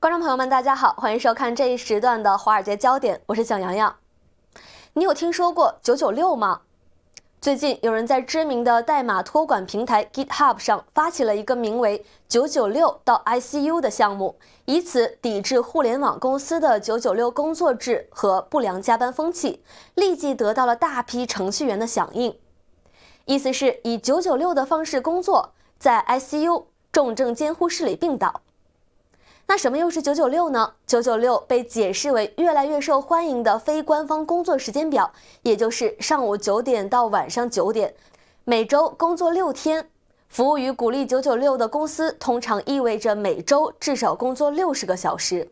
观众朋友们，大家好，欢迎收看这一时段的《华尔街焦点》，我是小洋洋。你有听说过九九六吗？最近有人在知名的代码托管平台 GitHub 上发起了一个名为“九九六到 ICU” 的项目，以此抵制互联网公司的九九六工作制和不良加班风气，立即得到了大批程序员的响应。意思是，以九九六的方式工作，在 ICU 重症监护室里病倒。那什么又是九九六呢？九九六被解释为越来越受欢迎的非官方工作时间表，也就是上午九点到晚上九点，每周工作六天。服务于鼓励九九六的公司通常意味着每周至少工作六十个小时。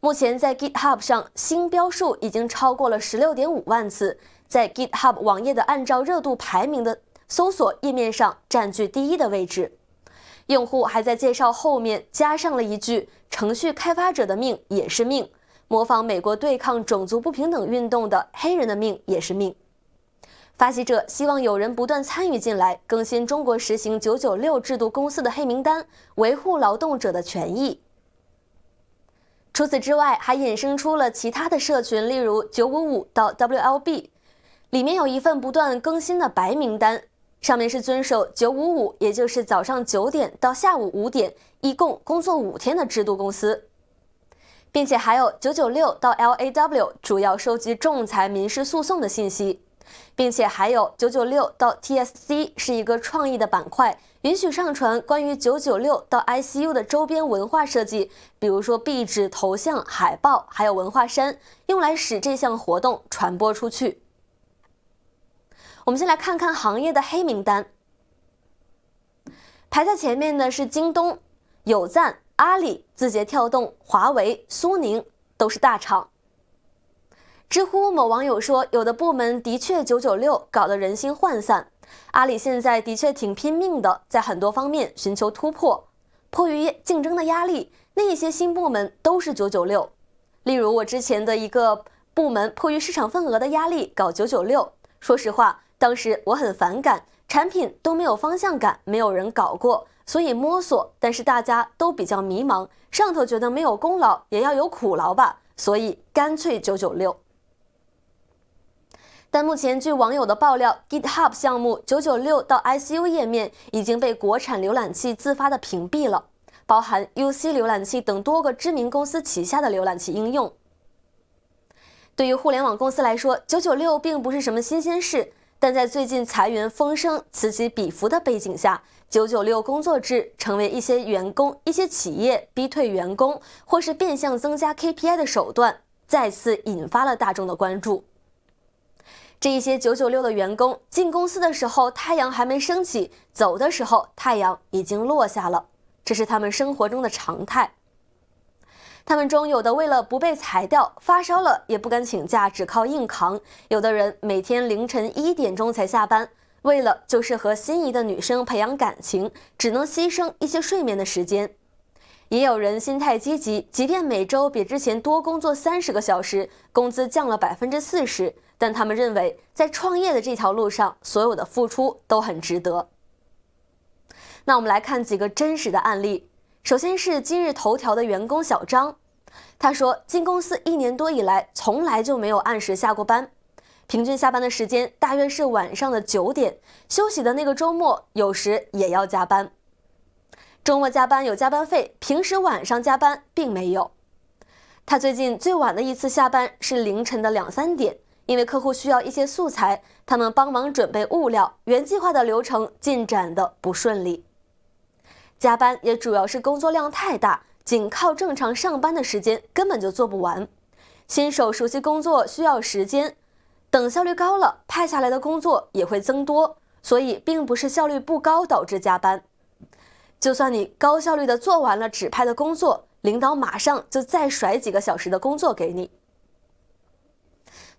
目前在 GitHub 上新标数已经超过了十六点五万次，在 GitHub 网页的按照热度排名的搜索页面上占据第一的位置。用户还在介绍后面加上了一句：“程序开发者的命也是命”，模仿美国对抗种族不平等运动的“黑人的命也是命”。发起者希望有人不断参与进来，更新中国实行“九九六”制度公司的黑名单，维护劳动者的权益。除此之外，还衍生出了其他的社群，例如“九五五”到 “WLB”，里面有一份不断更新的白名单。上面是遵守九五五，也就是早上九点到下午五点，一共工作五天的制度公司，并且还有九九六到 L A W 主要收集仲裁民事诉讼的信息，并且还有九九六到 T S C 是一个创意的板块，允许上传关于九九六到 I C U 的周边文化设计，比如说壁纸、头像、海报，还有文化衫，用来使这项活动传播出去。我们先来看看行业的黑名单，排在前面的是京东、有赞、阿里、字节跳动、华为、苏宁，都是大厂。知乎某网友说，有的部门的确九九六，搞得人心涣散。阿里现在的确挺拼命的，在很多方面寻求突破。迫于竞争的压力，那些新部门都是九九六。例如，我之前的一个部门，迫于市场份额的压力，搞九九六。说实话。当时我很反感，产品都没有方向感，没有人搞过，所以摸索。但是大家都比较迷茫，上头觉得没有功劳也要有苦劳吧，所以干脆九九六。但目前据网友的爆料，GitHub 项目九九六到 ICU 页面已经被国产浏览器自发的屏蔽了，包含 UC 浏览器等多个知名公司旗下的浏览器应用。对于互联网公司来说，九九六并不是什么新鲜事。但在最近裁员风声此起彼伏的背景下，九九六工作制成为一些员工、一些企业逼退员工或是变相增加 KPI 的手段，再次引发了大众的关注。这一些九九六的员工进公司的时候太阳还没升起，走的时候太阳已经落下了，这是他们生活中的常态。他们中有的为了不被裁掉，发烧了也不敢请假，只靠硬扛；有的人每天凌晨一点钟才下班，为了就是和心仪的女生培养感情，只能牺牲一些睡眠的时间。也有人心态积极，即便每周比之前多工作三十个小时，工资降了百分之四十，但他们认为在创业的这条路上，所有的付出都很值得。那我们来看几个真实的案例。首先是今日头条的员工小张。他说，进公司一年多以来，从来就没有按时下过班，平均下班的时间大约是晚上的九点。休息的那个周末，有时也要加班。周末加班有加班费，平时晚上加班并没有。他最近最晚的一次下班是凌晨的两三点，因为客户需要一些素材，他们帮忙准备物料。原计划的流程进展的不顺利，加班也主要是工作量太大。仅靠正常上班的时间根本就做不完，新手熟悉工作需要时间，等效率高了，派下来的工作也会增多，所以并不是效率不高导致加班。就算你高效率的做完了指派的工作，领导马上就再甩几个小时的工作给你。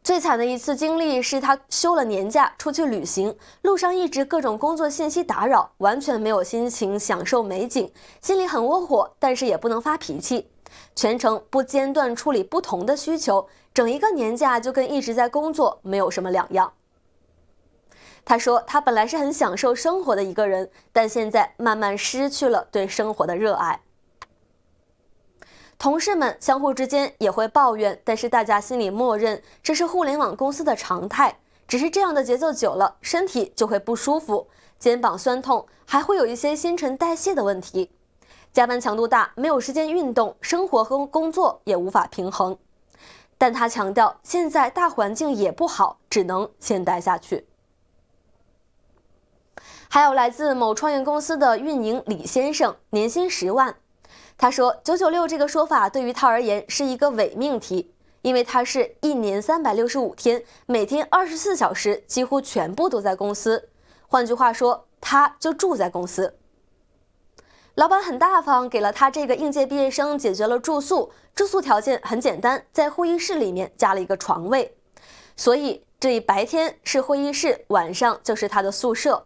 最惨的一次经历是他休了年假出去旅行，路上一直各种工作信息打扰，完全没有心情享受美景，心里很窝火，但是也不能发脾气，全程不间断处理不同的需求，整一个年假就跟一直在工作没有什么两样。他说他本来是很享受生活的一个人，但现在慢慢失去了对生活的热爱。同事们相互之间也会抱怨，但是大家心里默认这是互联网公司的常态。只是这样的节奏久了，身体就会不舒服，肩膀酸痛，还会有一些新陈代谢的问题。加班强度大，没有时间运动，生活和工作也无法平衡。但他强调，现在大环境也不好，只能先待下去。还有来自某创业公司的运营李先生，年薪十万。他说：“九九六这个说法对于他而言是一个伪命题，因为他是一年三百六十五天，每天二十四小时，几乎全部都在公司。换句话说，他就住在公司。老板很大方，给了他这个应届毕业生解决了住宿，住宿条件很简单，在会议室里面加了一个床位，所以这一白天是会议室，晚上就是他的宿舍。”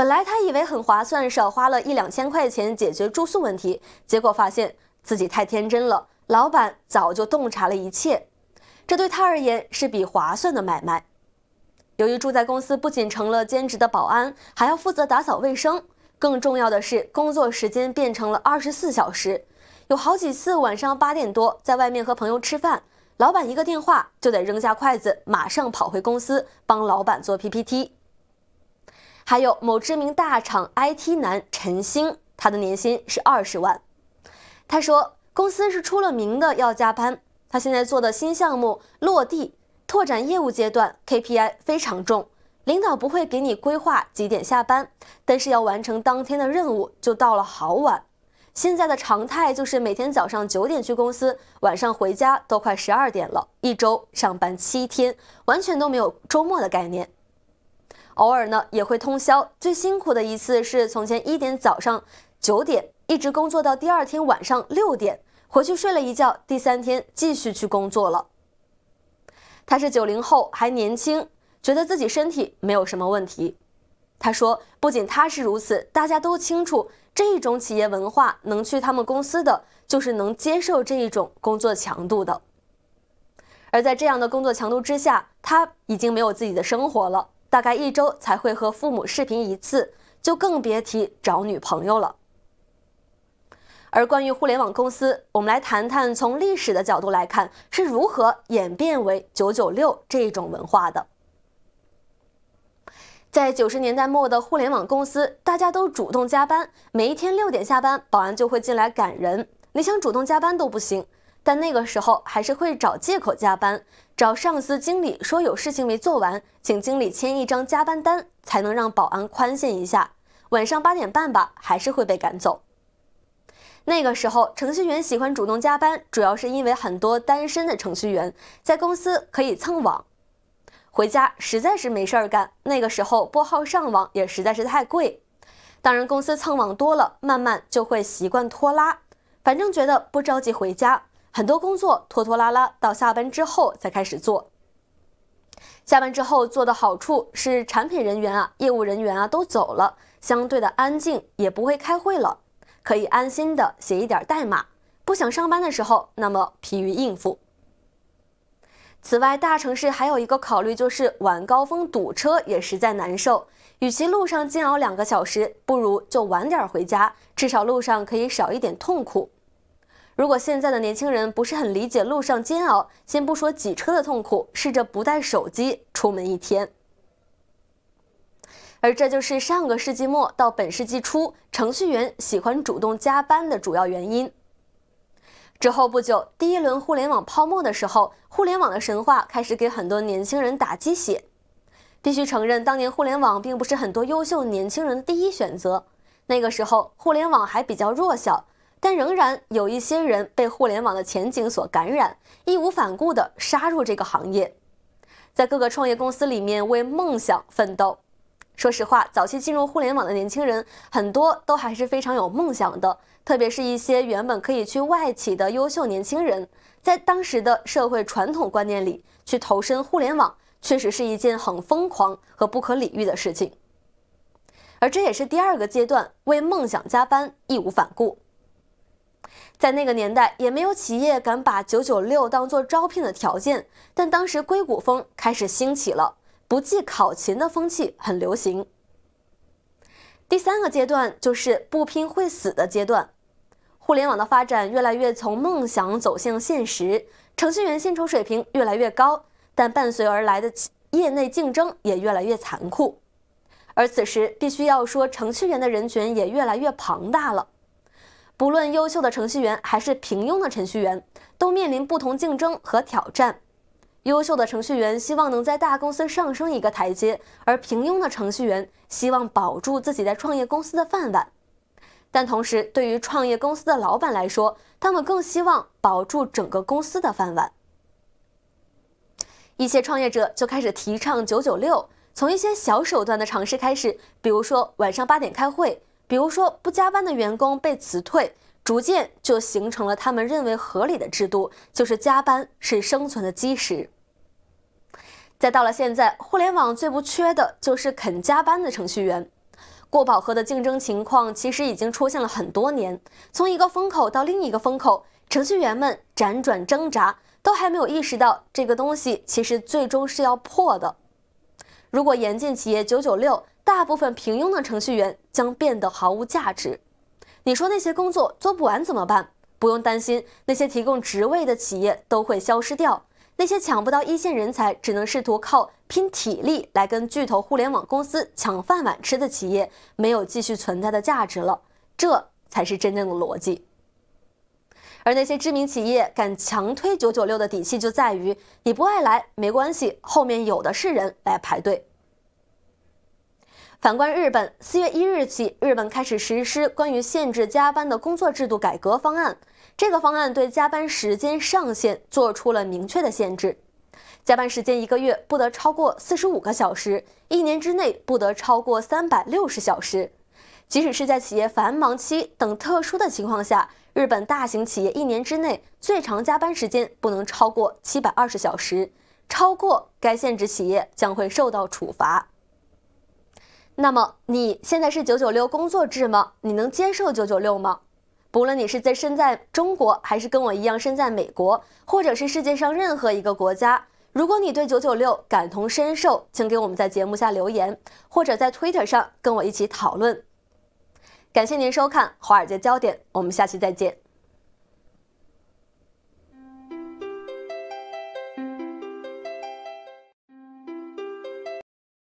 本来他以为很划算，少花了一两千块钱解决住宿问题，结果发现自己太天真了。老板早就洞察了一切，这对他而言是笔划算的买卖。由于住在公司，不仅成了兼职的保安，还要负责打扫卫生，更重要的是，工作时间变成了二十四小时。有好几次晚上八点多在外面和朋友吃饭，老板一个电话就得扔下筷子，马上跑回公司帮老板做 PPT。还有某知名大厂 IT 男陈星，他的年薪是二十万。他说，公司是出了名的要加班。他现在做的新项目落地、拓展业务阶段，KPI 非常重，领导不会给你规划几点下班，但是要完成当天的任务，就到了好晚。现在的常态就是每天早上九点去公司，晚上回家都快十二点了。一周上班七天，完全都没有周末的概念。偶尔呢也会通宵，最辛苦的一次是从前一点早上九点一直工作到第二天晚上六点，回去睡了一觉，第三天继续去工作了。他是九零后，还年轻，觉得自己身体没有什么问题。他说，不仅他是如此，大家都清楚这一种企业文化能去他们公司的，就是能接受这一种工作强度的。而在这样的工作强度之下，他已经没有自己的生活了。大概一周才会和父母视频一次，就更别提找女朋友了。而关于互联网公司，我们来谈谈从历史的角度来看是如何演变为“九九六”这种文化的。在九十年代末的互联网公司，大家都主动加班，每一天六点下班，保安就会进来赶人，你想主动加班都不行。但那个时候还是会找借口加班，找上司经理说有事情没做完，请经理签一张加班单，才能让保安宽限一下。晚上八点半吧，还是会被赶走。那个时候程序员喜欢主动加班，主要是因为很多单身的程序员在公司可以蹭网，回家实在是没事儿干。那个时候拨号上网也实在是太贵，当然公司蹭网多了，慢慢就会习惯拖拉，反正觉得不着急回家。很多工作拖拖拉拉，到下班之后才开始做。下班之后做的好处是，产品人员啊、业务人员啊都走了，相对的安静，也不会开会了，可以安心的写一点代码。不想上班的时候，那么疲于应付。此外，大城市还有一个考虑，就是晚高峰堵车也实在难受，与其路上煎熬两个小时，不如就晚点回家，至少路上可以少一点痛苦。如果现在的年轻人不是很理解路上煎熬，先不说挤车的痛苦，试着不带手机出门一天。而这就是上个世纪末到本世纪初程序员喜欢主动加班的主要原因。之后不久，第一轮互联网泡沫的时候，互联网的神话开始给很多年轻人打鸡血。必须承认，当年互联网并不是很多优秀年轻人的第一选择。那个时候，互联网还比较弱小。但仍然有一些人被互联网的前景所感染，义无反顾地杀入这个行业，在各个创业公司里面为梦想奋斗。说实话，早期进入互联网的年轻人很多都还是非常有梦想的，特别是一些原本可以去外企的优秀年轻人，在当时的社会传统观念里，去投身互联网确实是一件很疯狂和不可理喻的事情。而这也是第二个阶段为梦想加班，义无反顾。在那个年代，也没有企业敢把九九六当做招聘的条件。但当时硅谷风开始兴起了，不计考勤的风气很流行。第三个阶段就是不拼会死的阶段。互联网的发展越来越从梦想走向现实，程序员薪酬水平越来越高，但伴随而来的业内竞争也越来越残酷。而此时，必须要说，程序员的人群也越来越庞大了。不论优秀的程序员还是平庸的程序员，都面临不同竞争和挑战。优秀的程序员希望能在大公司上升一个台阶，而平庸的程序员希望保住自己在创业公司的饭碗。但同时，对于创业公司的老板来说，他们更希望保住整个公司的饭碗。一些创业者就开始提倡“九九六”，从一些小手段的尝试开始，比如说晚上八点开会。比如说不加班的员工被辞退，逐渐就形成了他们认为合理的制度，就是加班是生存的基石。再到了现在，互联网最不缺的就是肯加班的程序员，过饱和的竞争情况其实已经出现了很多年。从一个风口到另一个风口，程序员们辗转挣扎，都还没有意识到这个东西其实最终是要破的。如果严禁企业九九六，大部分平庸的程序员将变得毫无价值。你说那些工作做不完怎么办？不用担心，那些提供职位的企业都会消失掉。那些抢不到一线人才，只能试图靠拼体力来跟巨头互联网公司抢饭碗吃的企业，没有继续存在的价值了。这才是真正的逻辑。而那些知名企业敢强推九九六的底气，就在于你不爱来没关系，后面有的是人来排队。反观日本，四月一日起，日本开始实施关于限制加班的工作制度改革方案。这个方案对加班时间上限做出了明确的限制：加班时间一个月不得超过四十五个小时，一年之内不得超过三百六十小时。即使是在企业繁忙期等特殊的情况下，日本大型企业一年之内最长加班时间不能超过七百二十小时。超过该限制，企业将会受到处罚。那么你现在是九九六工作制吗？你能接受九九六吗？不论你是在身在中国，还是跟我一样身在美国，或者是世界上任何一个国家，如果你对九九六感同身受，请给我们在节目下留言，或者在 Twitter 上跟我一起讨论。感谢您收看《华尔街焦点》，我们下期再见。